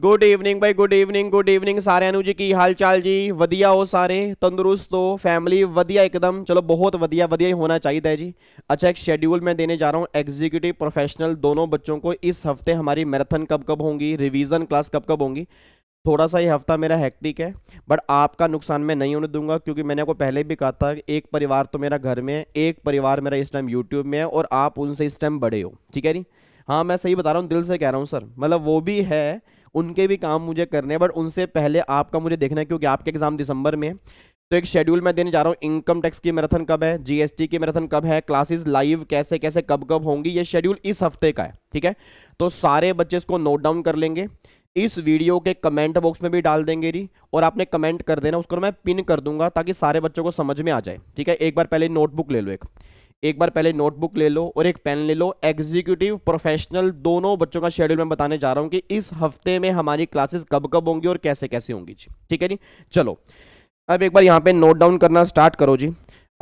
good evening भाई good evening good evening सारे जी की हाल चाल जी ਜੀ हो सारे तंदुरुस्त हो फैमिली ਫੈਮਿਲੀ एकदम चलो बहुत ਬਹੁਤ ਵਧੀਆ ਵਧੀਆ ਹੀ है जी अच्छा एक शेड्यूल मैं देने जा रहा हूँ एग्जीक्यूटिव प्रोफेशनल दोनों बच्चों को इस हफ्ते हमारी मैराथन कब कब होंगी रिवीजन क्लास कब कब होंगी थोड़ा सा ये हफ्ता मेरा हैक्टिक है बट आपका नुकसान मैं नहीं होने दूंगा क्योंकि मैंने आपको पहले भी कहा था एक परिवार तो मेरा घर में है एक परिवार मेरा इस टाइम यूट्यूब में है और आप उनसे इस टाइम बड़े हो ठीक है नी हाँ मैं सही बता रहा हूँ दिल से कह रहा हूँ सर मतलब वो भी है उनके भी काम मुझे करने हैं बट उनसे पहले आपका मुझे देखना है क्योंकि आपके एग्जाम दिसंबर में है तो एक शेड्यूल मैं देने जा रहा हूँ इनकम टैक्स की मैराथन कब है जीएसटी की मैराथन कब है क्लासेस लाइव कैसे कैसे कब कब होंगी ये शेड्यूल इस हफ्ते का है ठीक है तो सारे बच्चे इसको नोट डाउन कर लेंगे इस वीडियो के कमेंट बॉक्स में भी डाल देंगे जी और आपने कमेंट कर देना उसको मैं पिन कर दूंगा ताकि सारे बच्चों को समझ में आ जाए ठीक है एक बार पहले नोटबुक ले लो एक एक बार पहले नोटबुक ले लो और एक पेन ले लो एग्जीक्यूटिव प्रोफेशनल दोनों बच्चों का शेड्यूल मैं बताने जा रहा हूँ कि इस हफ्ते में हमारी क्लासेस कब कब होंगी और कैसे कैसे होंगी जी ठीक है जी चलो अब एक बार यहाँ पे नोट डाउन करना स्टार्ट करो जी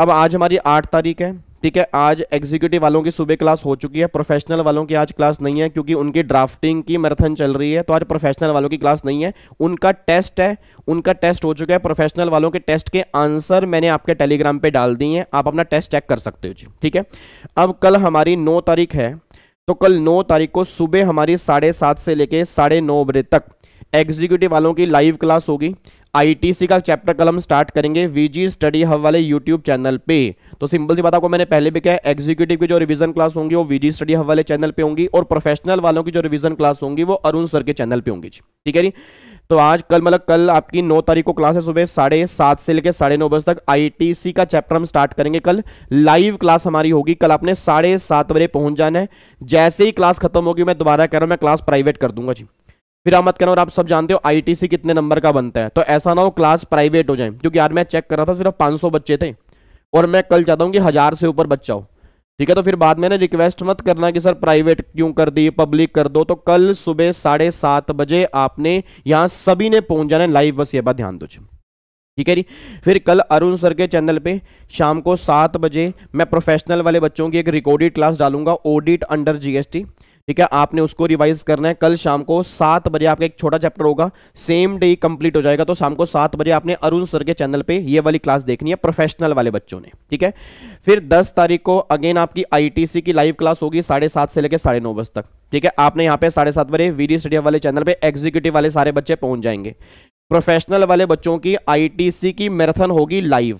अब आज हमारी आठ तारीख है ठीक है आज एग्जीक्यूटिव वालों की सुबह क्लास हो चुकी है प्रोफेशनल वालों की आज क्लास नहीं है क्योंकि उनकी ड्राफ्टिंग की मैराथन चल रही है तो आज प्रोफेशनल वालों की क्लास नहीं है उनका टेस्ट है उनका टेस्ट हो चुका है प्रोफेशनल वालों के टेस्ट के आंसर मैंने आपके टेलीग्राम पे डाल दिए हैं आप अपना टेस्ट चेक कर सकते हो जी ठीक है अब कल हमारी नौ तारीख है तो कल नौ तारीख को सुबह हमारी साढ़े सात से लेकर साढ़े नौ बजे तक एग्जीक्यूटिव वालों की लाइव क्लास होगी आईटीसी का चैप्टर कल हम स्टार्ट करेंगे वीजी स्टडी हब वाले यूट्यूब चैनल पे तो सिंपल सी बात आपको मैंने पहले भी कहा एग्जीक्यूटिव की जो रिवीजन क्लास होंगी वो वीजी स्टडी हब वाले चैनल पे होंगी और प्रोफेशनल वालों की जो रिवीजन क्लास होंगी वो अरुण सर के चैनल पे होंगी ठीक है जी तो आज कल मतलब कल आपकी नौ तारीख को क्लास है सुबह साढ़े सात से लेकर साढ़े नौ बजे तक आईटीसी का चैप्टर हम स्टार्ट करेंगे कल लाइव क्लास हमारी होगी कल आपने साढ़े सात बजे पहुंच जाना है जैसे ही क्लास खत्म होगी मैं दोबारा कह रहा हूं मैं क्लास प्राइवेट कर दूंगा जी फिर आप मत कहना और आप सब जानते हो आईटीसी कितने नंबर का बनता है तो ऐसा ना हो क्लास प्राइवेट हो जाए क्योंकि यार मैं चेक कर रहा था सिर्फ 500 बच्चे थे और मैं कल चाहता हूँ कि हज़ार से ऊपर बच्चा हो ठीक है तो फिर बाद में ना रिक्वेस्ट मत करना कि सर प्राइवेट क्यों कर दी पब्लिक कर दो तो कल सुबह साढ़े सात बजे आपने यहाँ सभी ने पहुंच जाना है लाइव बस ये बात ध्यान दो ठीक है जी फिर कल अरुण सर के चैनल पे शाम को सात बजे मैं प्रोफेशनल वाले बच्चों की एक रिकॉर्डेड क्लास डालूंगा ऑडिट अंडर जीएसटी ठीक है आपने उसको रिवाइज करना है कल शाम को सात बजे आपका एक छोटा चैप्टर होगा सेम डे कंप्लीट हो जाएगा तो शाम को सात बजे आपने अरुण सर के चैनल पे ये वाली क्लास देखनी है प्रोफेशनल वाले बच्चों ने ठीक है फिर दस तारीख को अगेन आपकी आईटीसी की लाइव क्लास होगी साढ़े सात से लेकर साढ़े नौ बजे तक ठीक है आपने यहाँ पे साढ़े सात बजे वीडियो स्टडिया वाले चैनल पर एग्जीक्यूटिव वाले सारे बच्चे पहुंच जाएंगे प्रोफेशनल वाले बच्चों की आई की मैराथन होगी लाइव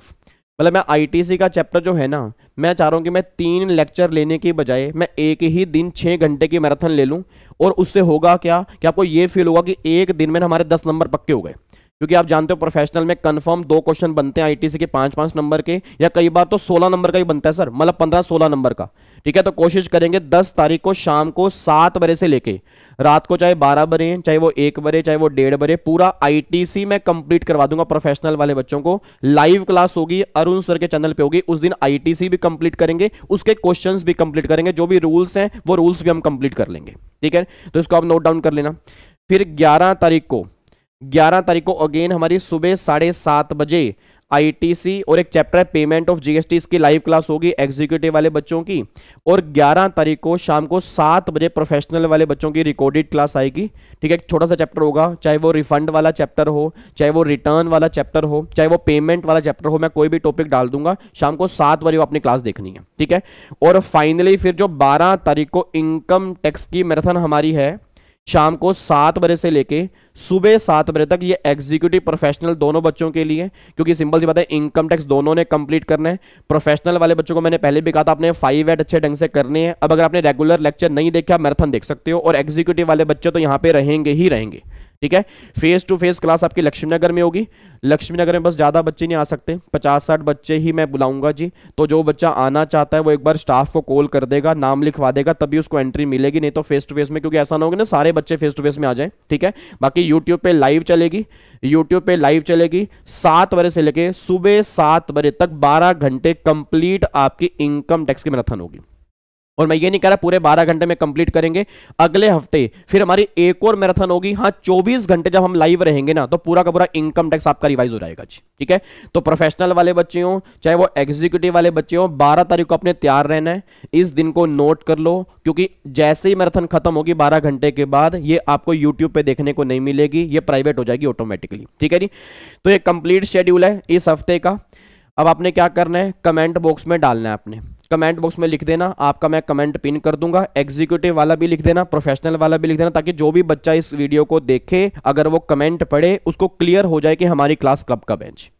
मतलब मैं आईटीसी का चैप्टर जो है ना मैं चाह रहा हूँ कि मैं तीन लेक्चर लेने के बजाय मैं एक ही दिन छः घंटे की मैराथन ले लूँ और उससे होगा क्या कि आपको ये फील होगा कि एक दिन में हमारे दस नंबर पक्के हो गए क्योंकि आप जानते हो प्रोफेशनल में कंफर्म दो क्वेश्चन बनते हैं आईटीसी के पांच पांच नंबर के या कई बार तो सोलह नंबर का ही बनता है सर मतलब पंद्रह सोलह नंबर का ठीक है तो कोशिश करेंगे दस तारीख को शाम को सात बजे से लेके रात को चाहे बारह बजे चाहे वो एक बजे चाहे वो डेढ़ बजे पूरा आईटीसी मैं कंप्लीट करवा दूंगा प्रोफेशनल वाले बच्चों को लाइव क्लास होगी अरुण सर के चैनल पे होगी उस दिन आईटीसी भी कंप्लीट करेंगे उसके क्वेश्चंस भी कंप्लीट करेंगे जो भी रूल्स हैं वो रूल्स भी हम कंप्लीट कर लेंगे ठीक है तो इसको आप नोट डाउन कर लेना फिर ग्यारह तारीख को ग्यारह तारीख को अगेन हमारी सुबह साढ़े सात बजे आईटीसी और एक चैप्टर है पेमेंट ऑफ जीएसटी इसकी लाइव क्लास होगी एग्जीक्यूटिव वाले बच्चों की और 11 तारीख को शाम को सात बजे प्रोफेशनल वाले बच्चों की रिकॉर्डेड क्लास आएगी ठीक है एक छोटा सा चैप्टर होगा चाहे वो रिफंड वाला चैप्टर हो चाहे वो रिटर्न वाला चैप्टर हो चाहे वो पेमेंट वाला चैप्टर हो मैं कोई भी टॉपिक डाल दूंगा शाम को सात बजे वो अपनी क्लास देखनी है ठीक है और फाइनली फिर जो बारह तारीख को इनकम टैक्स की मैराथन हमारी है शाम को सात बजे से लेके सुबह सात बजे तक ये एग्जीक्यूटिव प्रोफेशनल दोनों बच्चों के लिए क्योंकि सिंपल सी बात है इनकम टैक्स दोनों ने कंप्लीट करना है प्रोफेशनल वाले बच्चों को मैंने पहले भी कहा था आपने फाइव एट अच्छे ढंग से करने हैं अब अगर आपने रेगुलर लेक्चर नहीं देखा मैराथन देख सकते हो और एग्जीक्यूटिव वाले बच्चे तो यहाँ पे रहेंगे ही रहेंगे ठीक है फेस टू फेस क्लास आपकी लक्ष्मीनगर में होगी लक्ष्मीनगर में बस ज़्यादा बच्चे नहीं आ सकते पचास साठ बच्चे ही मैं बुलाऊंगा जी तो जो बच्चा आना चाहता है वो एक बार स्टाफ को कॉल कर देगा नाम लिखवा देगा तभी उसको एंट्री मिलेगी नहीं तो फेस टू फेस में क्योंकि ऐसा ना होगा ना सारे बच्चे फेस टू फेस में आ जाए ठीक है बाकी यूट्यूब पे लाइव चलेगी यूट्यूब पे लाइव चलेगी सात बजे से लेके सुबह सात बजे तक बारह घंटे कंप्लीट आपकी इनकम टैक्स की मैराथन होगी और मैं ये नहीं कह रहा पूरे 12 घंटे में कंप्लीट करेंगे अगले हफ्ते फिर हमारी एक और मैराथन होगी हाँ 24 घंटे जब हम लाइव रहेंगे ना तो पूरा का पूरा इनकम टैक्स आपका रिवाइज हो जाएगा जी ठीक है तो प्रोफेशनल वाले बच्चे हो चाहे वो एग्जीक्यूटिव वाले बच्चे हो बारह तारीख को अपने तैयार रहना है इस दिन को नोट कर लो क्योंकि जैसे ही मैराथन खत्म होगी बारह घंटे के बाद ये आपको यूट्यूब पर देखने को नहीं मिलेगी ये प्राइवेट हो जाएगी ऑटोमेटिकली ठीक है जी तो ये कंप्लीट शेड्यूल है इस हफ्ते का अब आपने क्या करना है कमेंट बॉक्स में डालना है आपने कमेंट बॉक्स में लिख देना आपका मैं कमेंट पिन कर दूंगा एग्जीक्यूटिव वाला भी लिख देना प्रोफेशनल वाला भी लिख देना ताकि जो भी बच्चा इस वीडियो को देखे अगर वो कमेंट पढ़े उसको क्लियर हो जाए कि हमारी क्लास कब का बेंच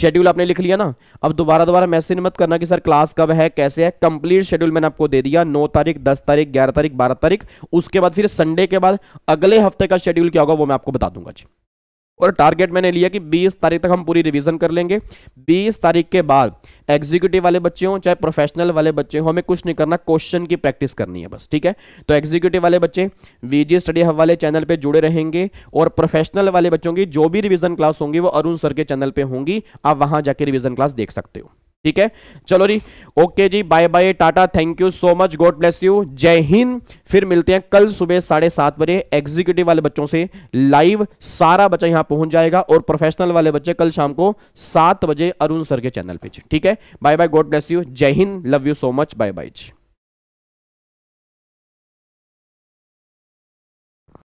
शेड्यूल आपने लिख लिया ना अब दोबारा दोबारा मैसेज मत करना कि सर क्लास कब है कैसे है कंप्लीट शेड्यूल मैंने आपको दे दिया नौ तारीख दस तारीख ग्यारह तारीख बारह तारीख उसके बाद फिर संडे के बाद अगले हफ्ते का शेड्यूल क्या होगा वो मैं आपको बता दूंगा जी और टारगेट मैंने लिया कि 20 तारीख तक हम पूरी रिवीजन कर लेंगे 20 तारीख के बाद एग्जीक्यूटिव वाले बच्चे हों चाहे प्रोफेशनल वाले बच्चे हों हमें कुछ नहीं करना क्वेश्चन की प्रैक्टिस करनी है बस ठीक है तो एग्जीक्यूटिव वाले बच्चे वीजी स्टडी हब वाले चैनल पे जुड़े रहेंगे और प्रोफेशनल वाले बच्चों की जो भी रिविजन क्लास होंगी वो अरुण सर के चैनल पर होंगी आप वहां जाके रिविजन क्लास देख सकते हो ठीक है चलो जी ओके जी बाय बाय टाटा thank you so much God bless you जय हिंद फिर मिलते हैं कल सुबह साढ़े सात बजे एग्जीक्यूटिव वाले बच्चों से लाइव सारा बच्चा यहां पहुंच जाएगा और प्रोफेशनल वाले बच्चे कल शाम को सात बजे अरुण सर के चैनल पे ठीक है bye bye God bless you जय Hind love you so much bye bye ji